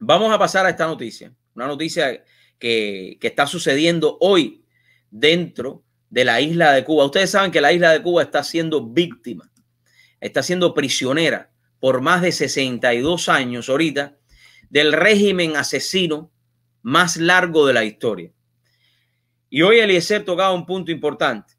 Vamos a pasar a esta noticia, una noticia que, está sucediendo hoy dentro de la isla de Cuba. Ustedes saben que la isla de Cuba está siendo víctima, está siendo prisionera por más de 62 años ahorita del régimen asesino más largo de la historia. Y hoy Eliezer tocaba un punto importante,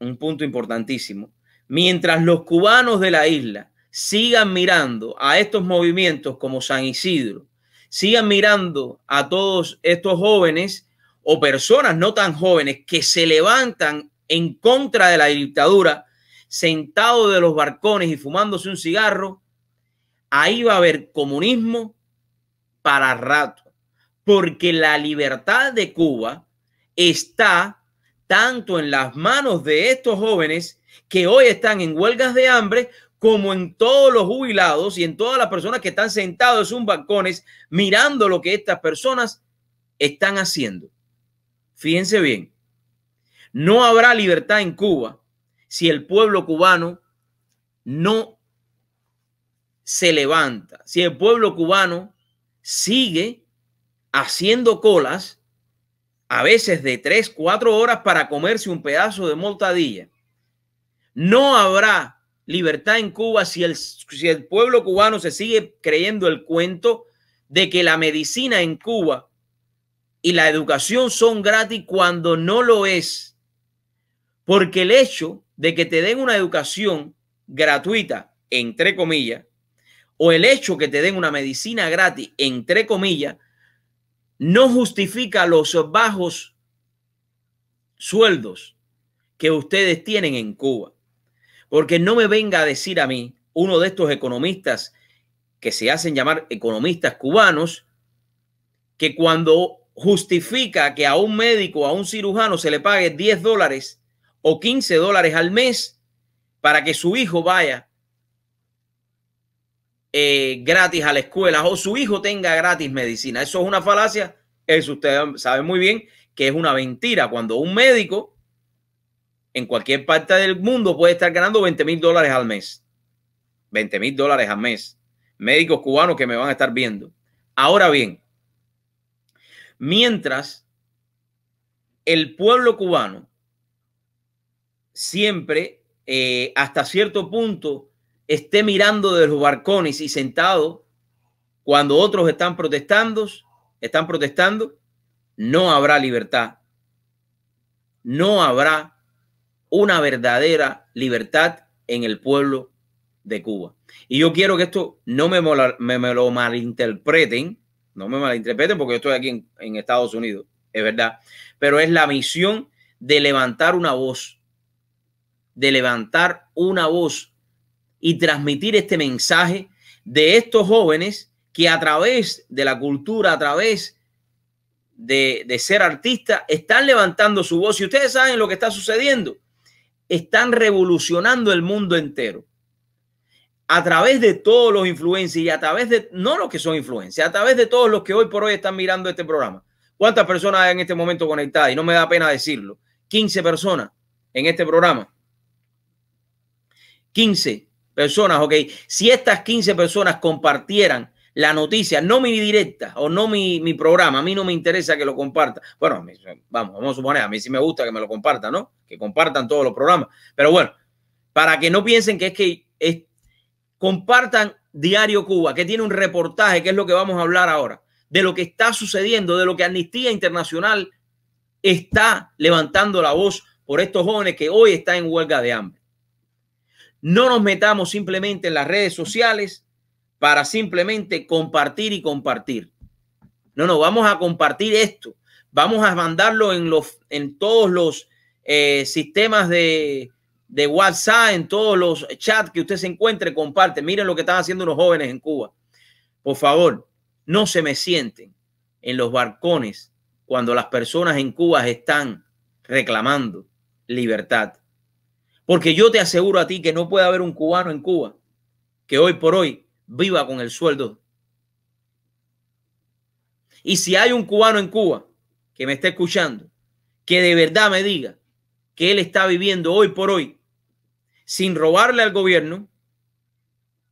un punto importantísimo. Mientras los cubanos de la isla sigan mirando a estos movimientos como San Isidro, sigan mirando a todos estos jóvenes o personas no tan jóvenes que se levantan en contra de la dictadura, sentados de los barcones y fumándose un cigarro, ahí va a haber comunismo para rato, porque la libertad de Cuba está tanto en las manos de estos jóvenes que hoy están en huelgas de hambre como en todos los jubilados y en todas las personas que están sentados en sus balcones mirando lo que estas personas están haciendo. Fíjense bien, no habrá libertad en Cuba si el pueblo cubano no se levanta, si el pueblo cubano sigue haciendo colas, a veces de tres, cuatro horas para comerse un pedazo de mortadilla. No habrá libertad en Cuba si el, el pueblo cubano se sigue creyendo el cuento de que la medicina en Cuba y la educación son gratis cuando no lo es. Porque el hecho de que te den una educación gratuita, entre comillas, o el hecho que te den una medicina gratis, entre comillas, no justifica los bajos sueldos que ustedes tienen en Cuba. Porque no me venga a decir a mí uno de estos economistas que se hacen llamar economistas cubanos, que cuando justifica que a un médico, a un cirujano se le pague 10 dólares o 15 dólares al mes para que su hijo vaya eh, gratis a la escuela o su hijo tenga gratis medicina. Eso es una falacia. Eso ustedes saben muy bien que es una mentira. Cuando un médico en cualquier parte del mundo puede estar ganando 20 mil dólares al mes. 20 mil dólares al mes. Médicos cubanos que me van a estar viendo. Ahora bien, mientras el pueblo cubano siempre eh, hasta cierto punto esté mirando de los barcones y sentado cuando otros están protestando, están protestando, no habrá libertad. No habrá una verdadera libertad en el pueblo de Cuba. Y yo quiero que esto no me, me, lo malinterpreten, no me malinterpreten porque yo estoy aquí en, Estados Unidos, es verdad, pero es la misión de levantar una voz, de levantar una voz y transmitir este mensaje de estos jóvenes que a través de la cultura, a través de, de ser artista, están levantando su voz. Y ustedes saben lo que está sucediendo están revolucionando el mundo entero a través de todos los influencers y a través de, no los que son influencers, a través de todos los que hoy por hoy están mirando este programa. ¿Cuántas personas hay en este momento conectadas? Y no me da pena decirlo. 15 personas en este programa. 15 personas, ok. Si estas 15 personas compartieran la noticia, no mi directa o no mi, programa, a mí no me interesa que lo comparta. Bueno, vamos, vamos a suponer, a mí sí me gusta que me lo compartan, ¿no? Que compartan todos los programas. Pero bueno, para que no piensen que es que es, compartan Diario Cuba, que tiene un reportaje, que es lo que vamos a hablar ahora, de lo que está sucediendo, de lo que Amnistía Internacional está levantando la voz por estos jóvenes que hoy están en huelga de hambre. No nos metamos simplemente en las redes sociales para simplemente compartir y compartir. No, no, vamos a compartir esto. Vamos a mandarlo en, los, en todos los eh, sistemas de, de WhatsApp, en todos los chats que usted se encuentre, comparte. Miren lo que están haciendo los jóvenes en Cuba. Por favor, no se me sienten en los balcones cuando las personas en Cuba están reclamando libertad. Porque yo te aseguro a ti que no puede haber un cubano en Cuba que hoy por hoy viva con el sueldo. Y si hay un cubano en Cuba que me está escuchando, que de verdad me diga que él está viviendo hoy por hoy sin robarle al gobierno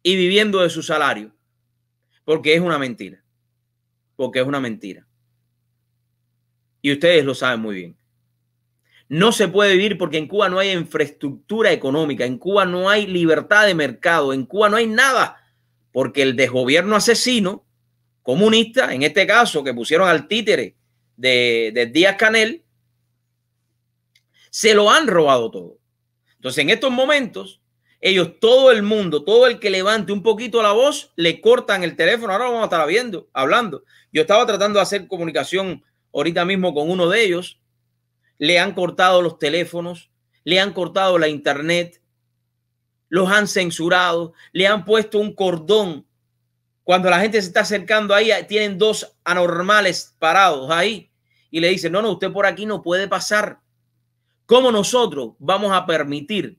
y viviendo de su salario, porque es una mentira, porque es una mentira. Y ustedes lo saben muy bien. No se puede vivir porque en Cuba no hay infraestructura económica, en Cuba no hay libertad de mercado, en Cuba no hay nada porque el desgobierno asesino comunista, en este caso que pusieron al títere de, de Díaz Canel, se lo han robado todo. Entonces, en estos momentos, ellos, todo el mundo, todo el que levante un poquito la voz, le cortan el teléfono. Ahora vamos a estar viendo, hablando. Yo estaba tratando de hacer comunicación ahorita mismo con uno de ellos. Le han cortado los teléfonos, le han cortado la internet, los han censurado, le han puesto un cordón. Cuando la gente se está acercando ahí, tienen dos anormales parados ahí y le dicen, no, no, usted por aquí no puede pasar. ¿Cómo nosotros vamos a permitir?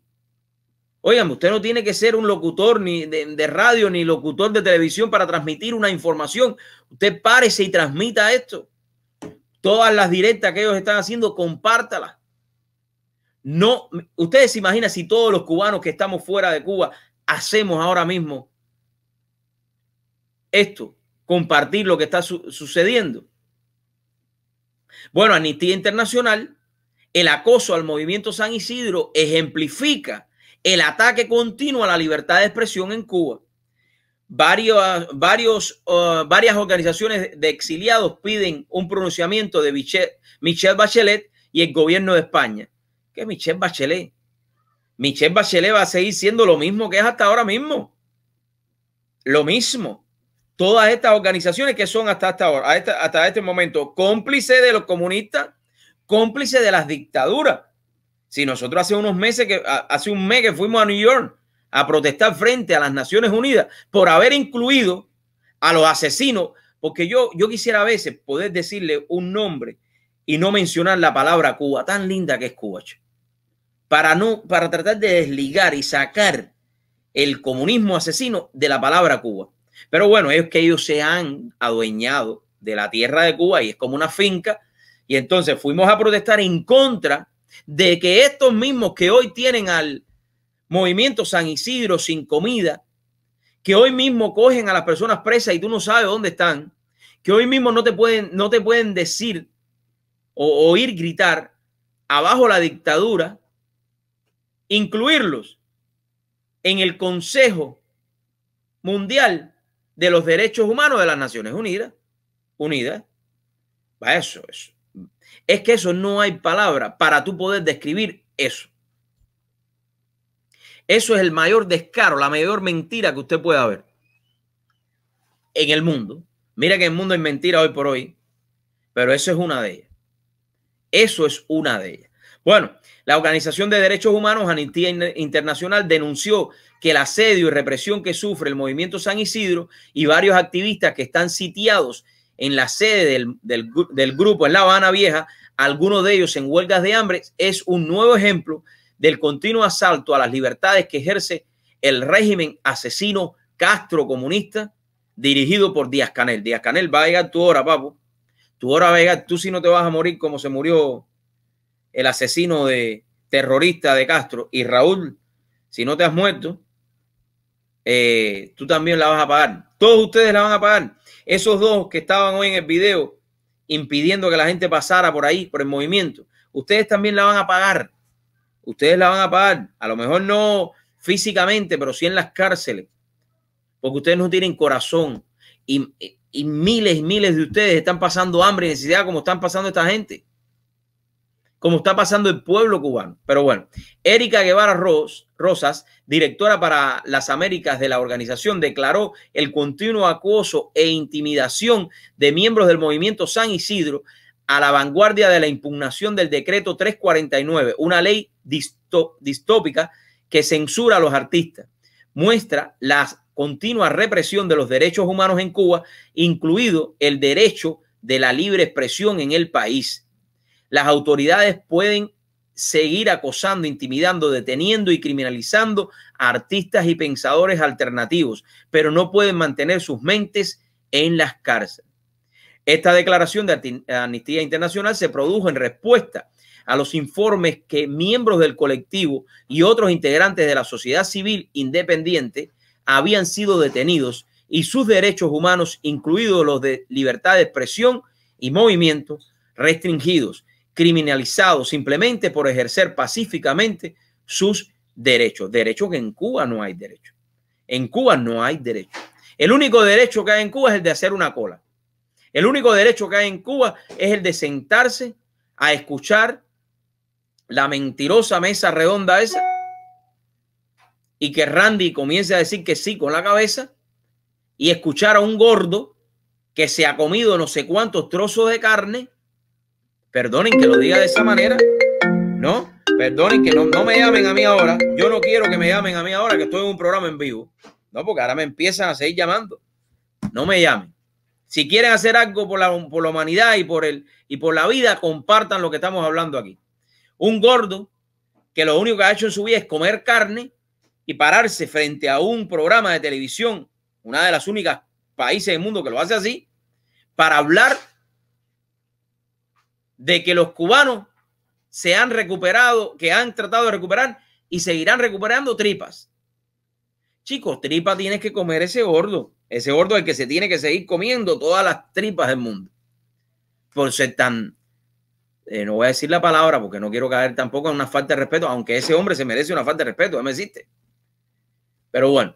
Oigan, usted no tiene que ser un locutor ni de, radio ni locutor de televisión para transmitir una información. Usted parece y transmita esto. Todas las directas que ellos están haciendo, compártalas no, ustedes se imaginan si todos los cubanos que estamos fuera de Cuba hacemos ahora mismo esto, compartir lo que está sucediendo. Bueno, Amnistía Internacional, el acoso al movimiento San Isidro ejemplifica el ataque continuo a la libertad de expresión en Cuba. Varios, varios, uh, varias organizaciones de exiliados piden un pronunciamiento de Michelle Bachelet y el gobierno de España que Michelle Bachelet. Michelle Bachelet va a seguir siendo lo mismo que es hasta ahora mismo. Lo mismo. Todas estas organizaciones que son hasta, hasta ahora, hasta, este momento, cómplices de los comunistas, cómplices de las dictaduras. Si nosotros hace unos meses, que hace un mes que fuimos a New York a protestar frente a las Naciones Unidas por haber incluido a los asesinos, porque yo, yo quisiera a veces poder decirle un nombre y no mencionar la palabra Cuba, tan linda que es Cuba para, no, para tratar de desligar y sacar el comunismo asesino de la palabra Cuba. Pero bueno, ellos que ellos se han adueñado de la tierra de Cuba y es como una finca. Y entonces fuimos a protestar en contra de que estos mismos que hoy tienen al movimiento San Isidro sin comida, que hoy mismo cogen a las personas presas y tú no sabes dónde están, que hoy mismo no te pueden, no te pueden decir o oír gritar abajo la dictadura, incluirlos en el Consejo Mundial de los Derechos Humanos de las Naciones Unidas. Unidas. Va eso, Es que eso no hay palabra para tú poder describir eso. Eso es el mayor descaro, la mayor mentira que usted pueda ver en el mundo. Mira que el mundo es mentira hoy por hoy, pero eso es una de ellas. Eso es una de ellas. Bueno, la Organización de Derechos Humanos Amnistía Internacional denunció que el asedio y represión que sufre el movimiento San Isidro y varios activistas que están sitiados en la sede del, grupo en La Habana Vieja, algunos de ellos en huelgas de hambre, es un nuevo ejemplo del continuo asalto a las libertades que ejerce el régimen asesino Castro comunista dirigido por Díaz Canel. Díaz Canel va a llegar tu hora, papo. Tu hora va a llegar. Tú si no te vas a morir como se murió el asesino de terrorista de Castro y Raúl, si no te has muerto, eh, tú también la vas a pagar. Todos ustedes la van a pagar. Esos dos que estaban hoy en el video impidiendo que la gente pasara por ahí, por el movimiento, ustedes también la van a pagar. Ustedes la van a pagar. A lo mejor no físicamente, pero sí en las cárceles. Porque ustedes no tienen corazón. Y, y miles y miles de ustedes están pasando hambre y necesidad como están pasando esta gente como está pasando el pueblo cubano. Pero bueno, Erika Guevara Rosas, directora para las Américas de la organización, declaró el continuo acoso e intimidación de miembros del movimiento San Isidro a la vanguardia de la impugnación del decreto 349, una ley distópica que censura a los artistas. Muestra la continua represión de los derechos humanos en Cuba, incluido el derecho de la libre expresión en el país las autoridades pueden seguir acosando, intimidando, deteniendo y criminalizando a artistas y pensadores alternativos, pero no pueden mantener sus mentes en las cárceles. Esta declaración de Amnistía Internacional se produjo en respuesta a los informes que miembros del colectivo y otros integrantes de la sociedad civil independiente habían sido detenidos y sus derechos humanos, incluidos los de libertad de expresión y movimiento, restringidos criminalizado simplemente por ejercer pacíficamente sus derechos. Derechos que en Cuba no hay derecho. En Cuba no hay derecho. El único derecho que hay en Cuba es el de hacer una cola. El único derecho que hay en Cuba es el de sentarse a escuchar la mentirosa mesa redonda esa y que Randy comience a decir que sí con la cabeza y escuchar a un gordo que se ha comido no sé cuántos trozos de carne Perdonen que lo diga de esa manera, ¿no? Perdonen que no, no me llamen a mí ahora. Yo no quiero que me llamen a mí ahora que estoy en un programa en vivo. No, porque ahora me empiezan a seguir llamando. No me llamen. Si quieren hacer algo por la, por la humanidad y por, el, y por la vida, compartan lo que estamos hablando aquí. Un gordo que lo único que ha hecho en su vida es comer carne y pararse frente a un programa de televisión, una de las únicas países del mundo que lo hace así, para hablar de que los cubanos se han recuperado, que han tratado de recuperar y seguirán recuperando tripas. Chicos, tripa tienes que comer ese gordo. Ese gordo es el que se tiene que seguir comiendo todas las tripas del mundo. Por ser tan, eh, no voy a decir la palabra porque no quiero caer tampoco en una falta de respeto, aunque ese hombre se merece una falta de respeto, me existe. Pero bueno,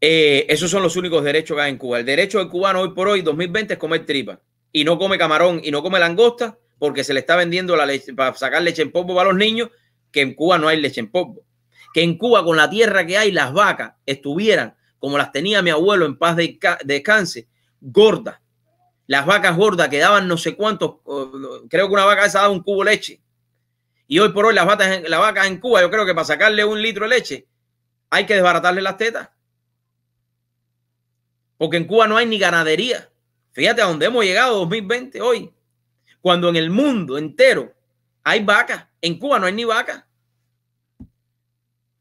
eh, esos son los únicos derechos que hay en Cuba. El derecho del cubano hoy por hoy, 2020, es comer tripas y no come camarón y no come langosta porque se le está vendiendo la leche para sacar leche en polvo para los niños, que en Cuba no hay leche en polvo. Que en Cuba con la tierra que hay, las vacas estuvieran como las tenía mi abuelo en paz de descanse, gordas. Las vacas gordas que daban no sé cuántos, creo que una vaca esa daba un cubo de leche. Y hoy por hoy las vacas, las vacas en Cuba, yo creo que para sacarle un litro de leche hay que desbaratarle las tetas. Porque en Cuba no hay ni ganadería. Fíjate a dónde hemos llegado 2020 hoy, cuando en el mundo entero hay vacas, en Cuba no hay ni vacas.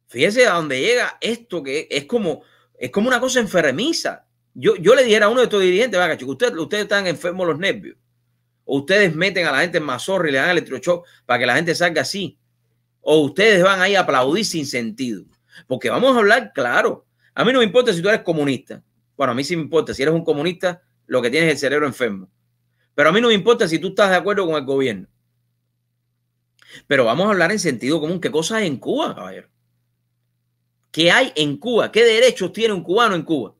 Fíjese a dónde llega esto que es como, es como una cosa enfermiza. Yo, le dijera a uno de estos dirigentes, vaca, chicos, ustedes, están enfermos los nervios. O ustedes meten a la gente en mazorra y le dan electrochoc para que la gente salga así. O ustedes van ahí a aplaudir sin sentido. Porque vamos a hablar claro. A mí no me importa si tú eres comunista. Bueno, a mí sí me importa. Si eres un comunista, lo que tienes es el cerebro enfermo. Pero a mí no me importa si tú estás de acuerdo con el gobierno. Pero vamos a hablar en sentido común. ¿Qué cosa hay en Cuba, caballero? ¿Qué hay en Cuba? ¿Qué derechos tiene un cubano en Cuba?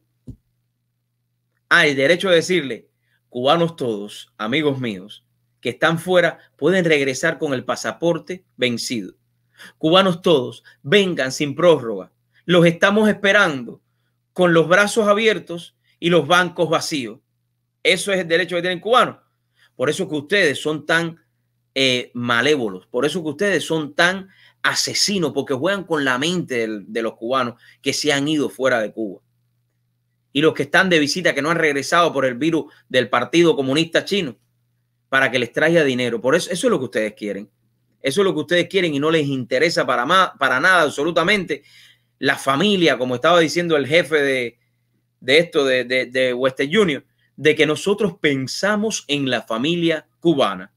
Hay ah, el derecho de decirle, cubanos todos, amigos míos, que están fuera, pueden regresar con el pasaporte vencido. Cubanos todos, vengan sin prórroga. Los estamos esperando con los brazos abiertos y los bancos vacíos. Eso es el derecho que tienen cubanos. Por eso que ustedes son tan eh, malévolos, por eso que ustedes son tan asesinos, porque juegan con la mente de los cubanos que se han ido fuera de Cuba. Y los que están de visita, que no han regresado por el virus del Partido Comunista Chino, para que les traiga dinero. Por eso, eso es lo que ustedes quieren. Eso es lo que ustedes quieren y no les interesa para, para nada, absolutamente. La familia, como estaba diciendo el jefe de, esto, de, de, de Western de que nosotros pensamos en la familia cubana.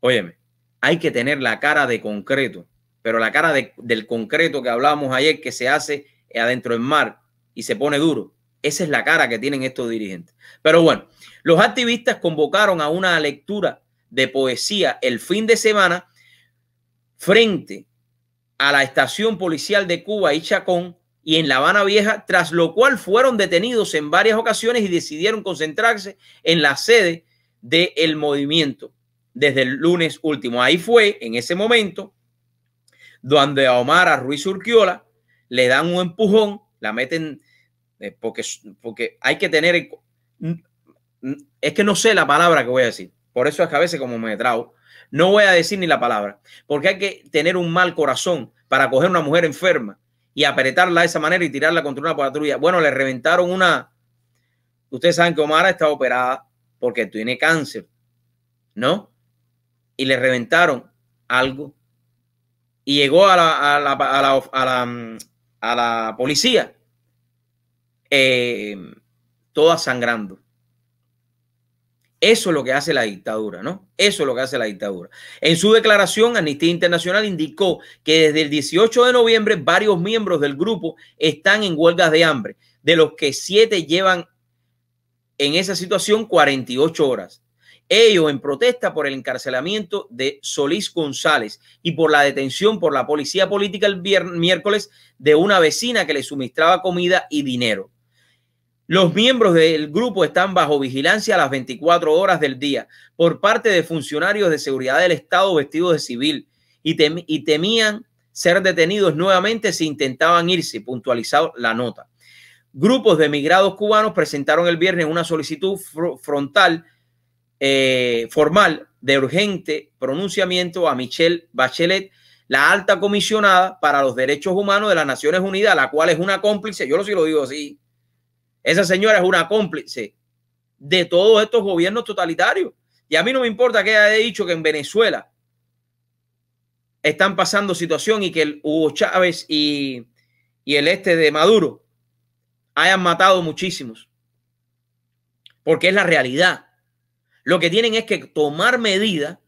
Óyeme, hay que tener la cara de concreto, pero la cara del concreto que hablábamos ayer que se hace adentro del mar y se pone duro. Esa es la cara que tienen estos dirigentes. Pero bueno, los activistas convocaron a una lectura de poesía el fin de semana frente a la estación policial de Cuba y Chacón y en La Habana Vieja, tras lo cual fueron detenidos en varias ocasiones y decidieron concentrarse en la sede del movimiento desde el lunes último. Ahí fue, en ese momento, donde a Omar Ruiz Urquiola le dan un empujón, la meten, eh, porque, porque hay que tener, es que no sé la palabra que voy a decir, por eso es que a veces como me trago, no voy a decir ni la palabra, porque hay que tener un mal corazón para coger una mujer enferma y apretarla de esa manera y tirarla contra una patrulla. Bueno, le reventaron una. Ustedes saben que Omar está operada porque tiene cáncer, ¿no? Y le reventaron algo y llegó a la, a la, a la, a la, policía eh, toda sangrando. Eso es lo que hace la dictadura, ¿no? Eso es lo que hace la dictadura. En su declaración, Amnistía Internacional indicó que desde el 18 de noviembre varios miembros del grupo están en huelgas de hambre, de los que siete llevan en esa situación 48 horas. Ellos en protesta por el encarcelamiento de Solís González y por la detención por la policía política el miércoles de una vecina que le suministraba comida y dinero. Los miembros del grupo están bajo vigilancia a las 24 horas del día por parte de funcionarios de seguridad del Estado vestidos de civil y, temían ser detenidos nuevamente si intentaban irse, puntualizado la nota. Grupos de emigrados cubanos presentaron el viernes una solicitud frontal, eh, formal, de urgente pronunciamiento a Michelle Bachelet, la alta comisionada para los derechos humanos de las Naciones Unidas, la cual es una cómplice, yo lo sí lo digo así, esa señora es una cómplice de todos estos gobiernos totalitarios. Y a mí no me importa que haya dicho que en Venezuela están pasando situación y que el Hugo Chávez y, y el este de Maduro hayan matado muchísimos. Porque es la realidad. Lo que tienen es que tomar medidas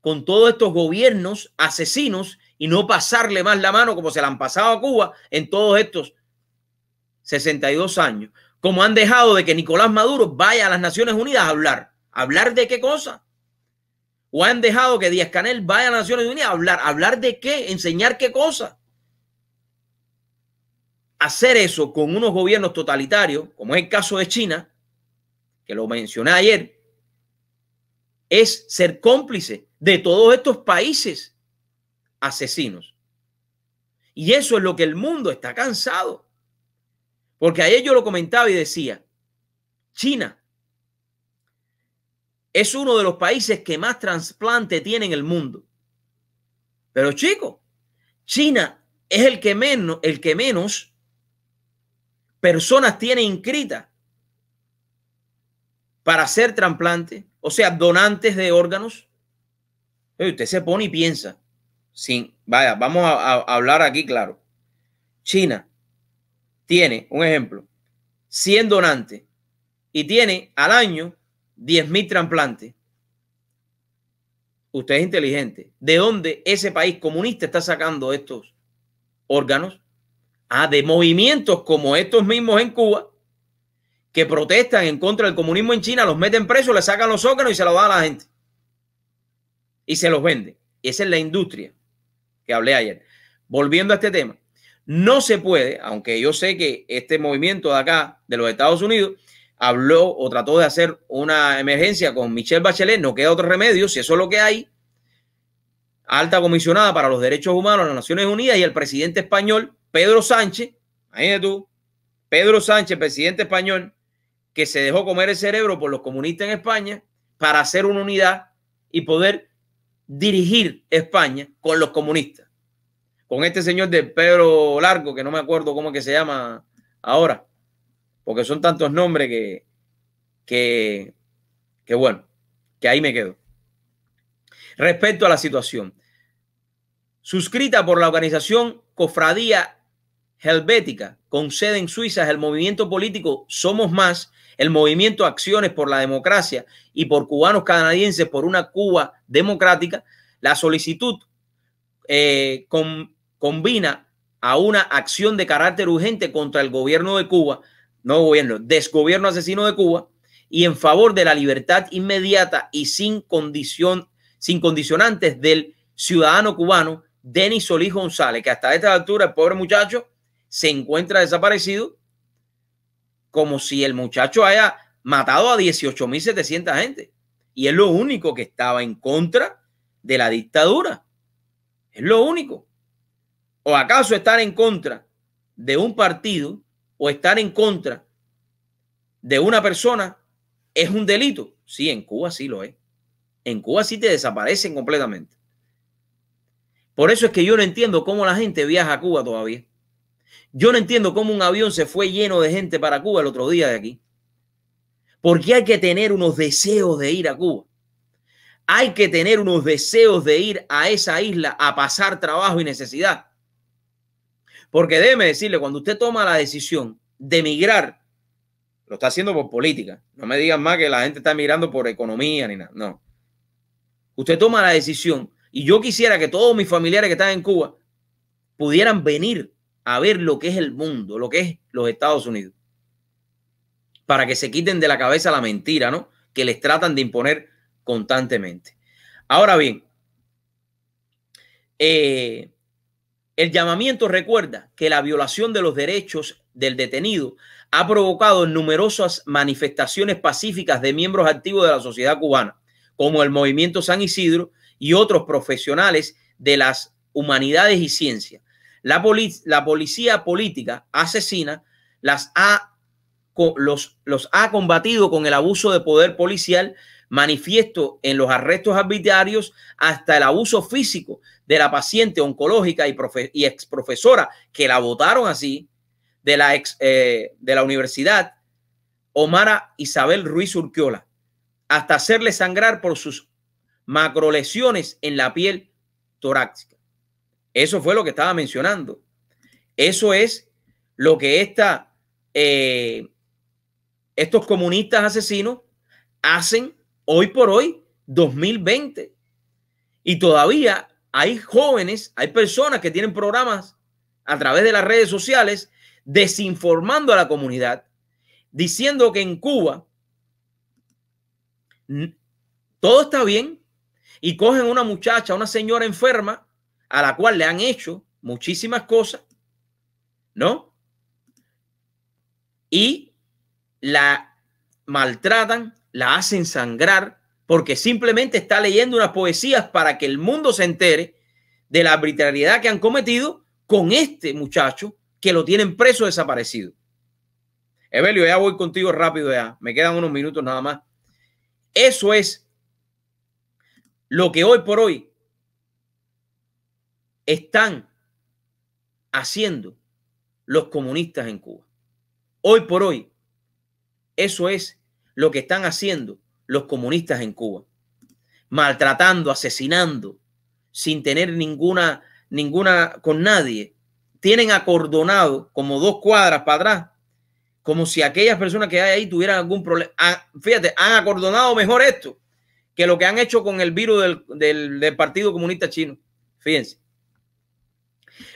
con todos estos gobiernos asesinos y no pasarle más la mano como se la han pasado a Cuba en todos estos 62 años, como han dejado de que Nicolás Maduro vaya a las Naciones Unidas a hablar. ¿Hablar de qué cosa? ¿O han dejado que Díaz Canel vaya a las Naciones Unidas a hablar? ¿Hablar de qué? ¿Enseñar qué cosa? Hacer eso con unos gobiernos totalitarios, como es el caso de China, que lo mencioné ayer, es ser cómplice de todos estos países asesinos. Y eso es lo que el mundo está cansado. Porque ayer yo lo comentaba y decía, China es uno de los países que más trasplante tiene en el mundo. Pero chicos, China es el que menos, el que menos personas tiene inscrita. para ser trasplante, o sea, donantes de órganos. usted se pone y piensa, sin, vaya, vamos a hablar aquí claro. China tiene, un ejemplo, 100 donantes y tiene al año 10.000 trasplantes, usted es inteligente. ¿De dónde ese país comunista está sacando estos órganos? Ah, de movimientos como estos mismos en Cuba, que protestan en contra del comunismo en China, los meten presos, le sacan los órganos y se los da a la gente. Y se los vende. esa es la industria que hablé ayer. Volviendo a este tema, no se puede, aunque yo sé que este movimiento de acá, de los Estados Unidos, habló o trató de hacer una emergencia con Michelle Bachelet, no queda otro remedio, si eso es lo que hay. Alta comisionada para los derechos humanos de las Naciones Unidas y el presidente español, Pedro Sánchez, imagínate tú, Pedro Sánchez, presidente español, que se dejó comer el cerebro por los comunistas en España para hacer una unidad y poder dirigir España con los comunistas con este señor de Pedro Largo, que no me acuerdo cómo es que se llama ahora, porque son tantos nombres que, que, que bueno, que ahí me quedo. Respecto a la situación, suscrita por la organización Cofradía Helvética, con sede en Suiza, el movimiento político Somos Más, el movimiento Acciones por la Democracia y por cubanos canadienses por una Cuba democrática, la solicitud eh, con, combina a una acción de carácter urgente contra el gobierno de Cuba, no gobierno, desgobierno asesino de Cuba, y en favor de la libertad inmediata y sin condición, sin condicionantes del ciudadano cubano Denis Solís González, que hasta esta altura el pobre muchacho se encuentra desaparecido, como si el muchacho haya matado a 18.700 gente. Y es lo único que estaba en contra de la dictadura. Es lo único. ¿O acaso estar en contra de un partido o estar en contra de una persona es un delito? Sí, en Cuba sí lo es. En Cuba sí te desaparecen completamente. Por eso es que yo no entiendo cómo la gente viaja a Cuba todavía. Yo no entiendo cómo un avión se fue lleno de gente para Cuba el otro día de aquí. Porque hay que tener unos deseos de ir a Cuba. Hay que tener unos deseos de ir a esa isla a pasar trabajo y necesidad porque déjeme decirle, cuando usted toma la decisión de emigrar, lo está haciendo por política. No me digan más que la gente está emigrando por economía ni nada. No. Usted toma la decisión y yo quisiera que todos mis familiares que están en Cuba pudieran venir a ver lo que es el mundo, lo que es los Estados Unidos. Para que se quiten de la cabeza la mentira, ¿no? Que les tratan de imponer constantemente. Ahora bien, eh, el llamamiento recuerda que la violación de los derechos del detenido ha provocado numerosas manifestaciones pacíficas de miembros activos de la sociedad cubana, como el Movimiento San Isidro y otros profesionales de las humanidades y ciencia. La, la policía política asesina las los, los ha combatido con el abuso de poder policial manifiesto en los arrestos arbitrarios hasta el abuso físico de la paciente oncológica y, y ex profesora que la votaron así, de la, eh, de la universidad, Omara Isabel Ruiz Urquiola, hasta hacerle sangrar por sus macrolesiones en la piel torácica. Eso fue lo que estaba mencionando. Eso es lo que esta, eh, estos comunistas asesinos hacen hoy por hoy, 2020. Y todavía hay jóvenes, hay personas que tienen programas a través de las redes sociales desinformando a la comunidad, diciendo que en Cuba todo está bien y cogen una muchacha, una señora enferma a la cual le han hecho muchísimas cosas, ¿no? Y la maltratan, la hacen sangrar, porque simplemente está leyendo unas poesías para que el mundo se entere de la arbitrariedad que han cometido con este muchacho que lo tienen preso desaparecido. Evelio, ya voy contigo rápido ya, me quedan unos minutos nada más. Eso es lo que hoy por hoy están haciendo los comunistas en Cuba. Hoy por hoy, eso es lo que están haciendo los comunistas en Cuba, maltratando, asesinando, sin tener ninguna, ninguna con nadie. Tienen acordonado como dos cuadras para atrás, como si aquellas personas que hay ahí tuvieran algún problema. Ah, fíjate, han acordonado mejor esto que lo que han hecho con el virus del, Partido Comunista Chino. Fíjense.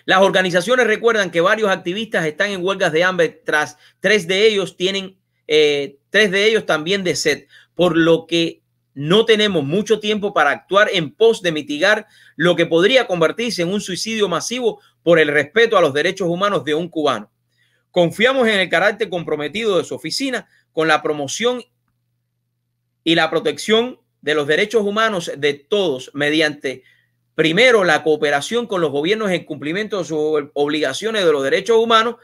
Las organizaciones recuerdan que varios activistas están en huelgas de hambre, tras tres de ellos tienen, eh, tres de ellos también de sed por lo que no tenemos mucho tiempo para actuar en pos de mitigar lo que podría convertirse en un suicidio masivo por el respeto a los derechos humanos de un cubano. Confiamos en el carácter comprometido de su oficina con la promoción y la protección de los derechos humanos de todos mediante, primero, la cooperación con los gobiernos en cumplimiento de sus obligaciones de los derechos humanos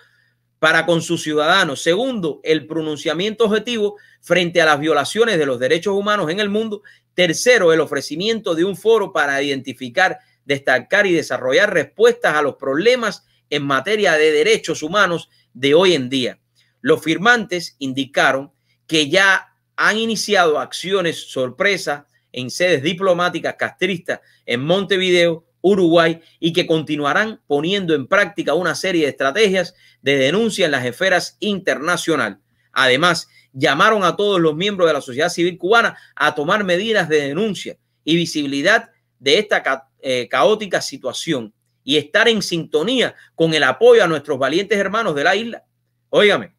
para con sus ciudadanos. Segundo, el pronunciamiento objetivo frente a las violaciones de los derechos humanos en el mundo. Tercero, el ofrecimiento de un foro para identificar, destacar y desarrollar respuestas a los problemas en materia de derechos humanos de hoy en día. Los firmantes indicaron que ya han iniciado acciones sorpresas en sedes diplomáticas castristas en Montevideo, Uruguay y que continuarán poniendo en práctica una serie de estrategias de denuncia en las esferas internacionales. Además, llamaron a todos los miembros de la sociedad civil cubana a tomar medidas de denuncia y visibilidad de esta eh, caótica situación y estar en sintonía con el apoyo a nuestros valientes hermanos de la isla. Óigame,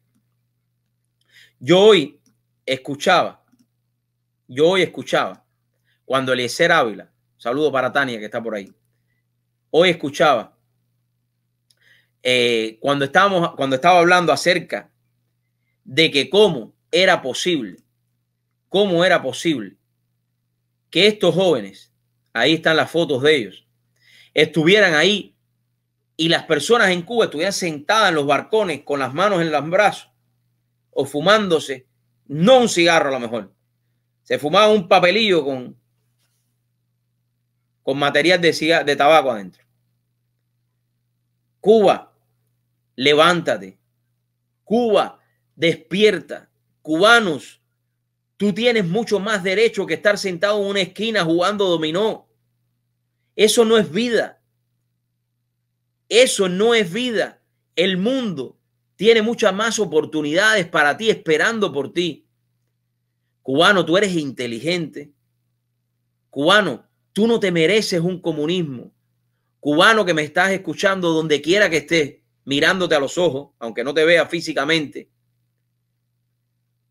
yo hoy escuchaba, yo hoy escuchaba cuando Eliezer Ávila, saludo para Tania que está por ahí, Hoy escuchaba, eh, cuando, estábamos, cuando estaba hablando acerca de que cómo era posible, cómo era posible que estos jóvenes, ahí están las fotos de ellos, estuvieran ahí y las personas en Cuba estuvieran sentadas en los barcones con las manos en los brazos o fumándose, no un cigarro a lo mejor, se fumaba un papelillo con, con material de, de tabaco adentro. Cuba, levántate. Cuba, despierta. Cubanos, tú tienes mucho más derecho que estar sentado en una esquina jugando dominó. Eso no es vida. Eso no es vida. El mundo tiene muchas más oportunidades para ti, esperando por ti. Cubano, tú eres inteligente. Cubano, tú no te mereces un comunismo. Cubano que me estás escuchando donde quiera que estés, mirándote a los ojos, aunque no te vea físicamente,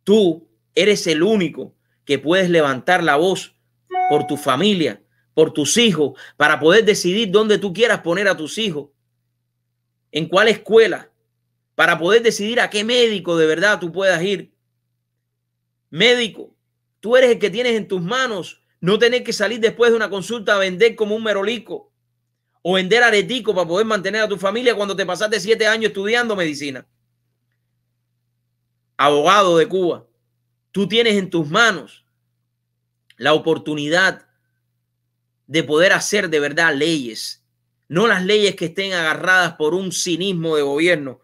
tú eres el único que puedes levantar la voz por tu familia, por tus hijos, para poder decidir dónde tú quieras poner a tus hijos, en cuál escuela, para poder decidir a qué médico de verdad tú puedas ir. Médico, tú eres el que tienes en tus manos no tener que salir después de una consulta a vender como un merolico o vender aretico para poder mantener a tu familia cuando te pasaste siete años estudiando medicina. Abogado de Cuba, tú tienes en tus manos la oportunidad de poder hacer de verdad leyes, no las leyes que estén agarradas por un cinismo de gobierno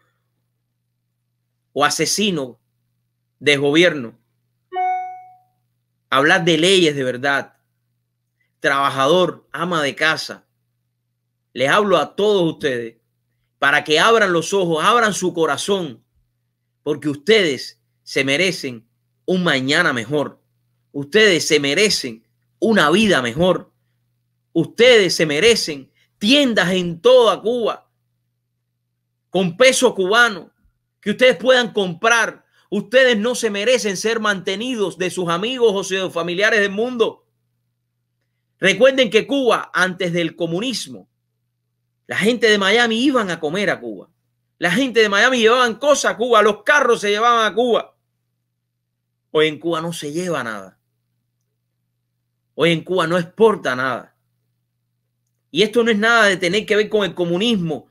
o asesino de gobierno. Hablar de leyes de verdad. Trabajador, ama de casa, les hablo a todos ustedes para que abran los ojos, abran su corazón, porque ustedes se merecen un mañana mejor. Ustedes se merecen una vida mejor. Ustedes se merecen tiendas en toda Cuba con peso cubano que ustedes puedan comprar. Ustedes no se merecen ser mantenidos de sus amigos o sus familiares del mundo. Recuerden que Cuba, antes del comunismo, la gente de Miami iban a comer a Cuba. La gente de Miami llevaban cosas a Cuba, los carros se llevaban a Cuba. Hoy en Cuba no se lleva nada. Hoy en Cuba no exporta nada. Y esto no es nada de tener que ver con el comunismo,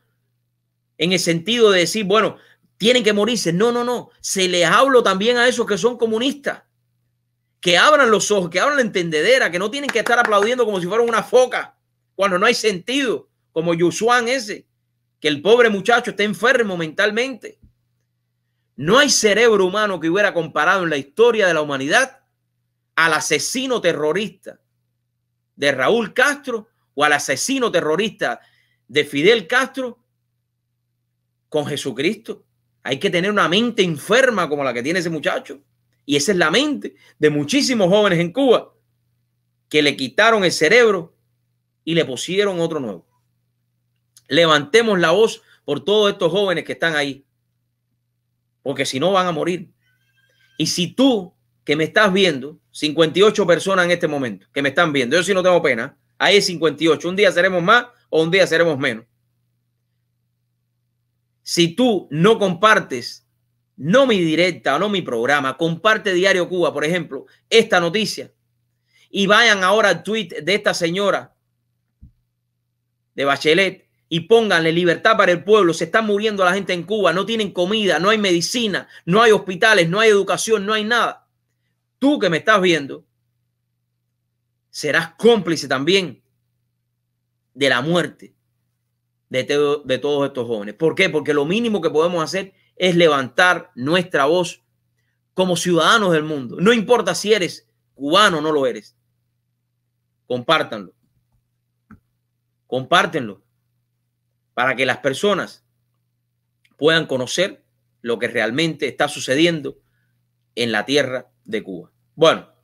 en el sentido de decir, bueno, tienen que morirse. No, no, no. Se les hablo también a esos que son comunistas. Que abran los ojos, que abran la entendedera, que no tienen que estar aplaudiendo como si fueran una foca, cuando no hay sentido como Yusuan ese, que el pobre muchacho está enfermo mentalmente. No hay cerebro humano que hubiera comparado en la historia de la humanidad al asesino terrorista de Raúl Castro o al asesino terrorista de Fidel Castro con Jesucristo. Hay que tener una mente enferma como la que tiene ese muchacho. Y esa es la mente de muchísimos jóvenes en Cuba que le quitaron el cerebro y le pusieron otro nuevo. Levantemos la voz por todos estos jóvenes que están ahí, porque si no van a morir. Y si tú que me estás viendo, 58 personas en este momento que me están viendo, yo sí no tengo pena, hay 58, un día seremos más o un día seremos menos. Si tú no compartes, no mi directa, no mi programa, comparte Diario Cuba, por ejemplo, esta noticia, y vayan ahora al tweet de esta señora de Bachelet y pónganle libertad para el pueblo. Se está muriendo la gente en Cuba, no tienen comida, no hay medicina, no hay hospitales, no hay educación, no hay nada. Tú que me estás viendo, serás cómplice también de la muerte de, de todos estos jóvenes. ¿Por qué? Porque lo mínimo que podemos hacer es levantar nuestra voz como ciudadanos del mundo. No importa si eres cubano o no lo eres. Compártanlo. Compártenlo para que las personas puedan conocer lo que realmente está sucediendo en la tierra de Cuba. Bueno,